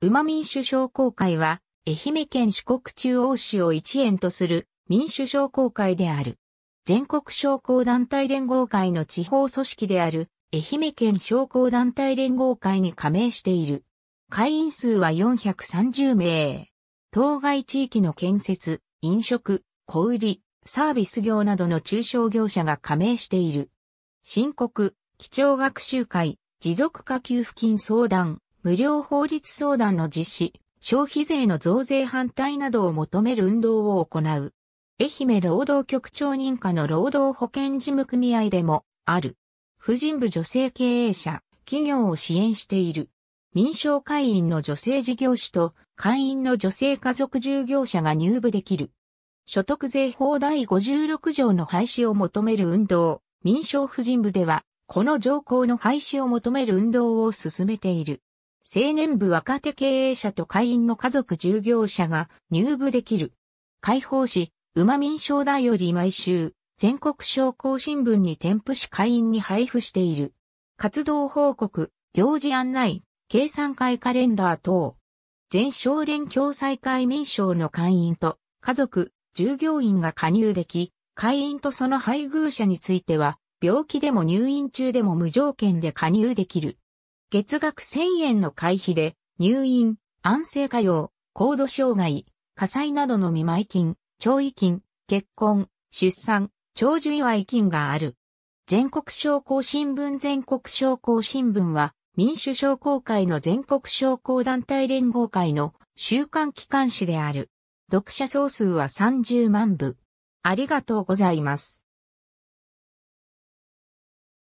馬民主商工会は、愛媛県四国中央市を一円とする民主商工会である。全国商工団体連合会の地方組織である、愛媛県商工団体連合会に加盟している。会員数は430名。当該地域の建設、飲食、小売、サービス業などの中小業者が加盟している。申告、基調学習会、持続化給付金相談、無料法律相談の実施、消費税の増税反対などを求める運動を行う。愛媛労働局長認可の労働保険事務組合でもある。婦人部女性経営者、企業を支援している。民商会員の女性事業主と会員の女性家族従業者が入部できる。所得税法第56条の廃止を求める運動、民商婦人部では、この条項の廃止を求める運動を進めている。青年部若手経営者と会員の家族従業者が入部できる。開放し、馬民商代より毎週、全国商工新聞に添付し会員に配布している。活動報告、行事案内、計算会カレンダー等。全少連共済会民商の会員と家族、従業員が加入でき、会員とその配偶者については、病気でも入院中でも無条件で加入できる。月額1000円の会費で、入院、安静化用、高度障害、火災などの見舞い金、懲慰金、結婚、出産、長寿祝い金がある。全国商工新聞全国商工新聞は、民主商工会の全国商工団体連合会の週刊機関誌である。読者総数は30万部。ありがとうございます。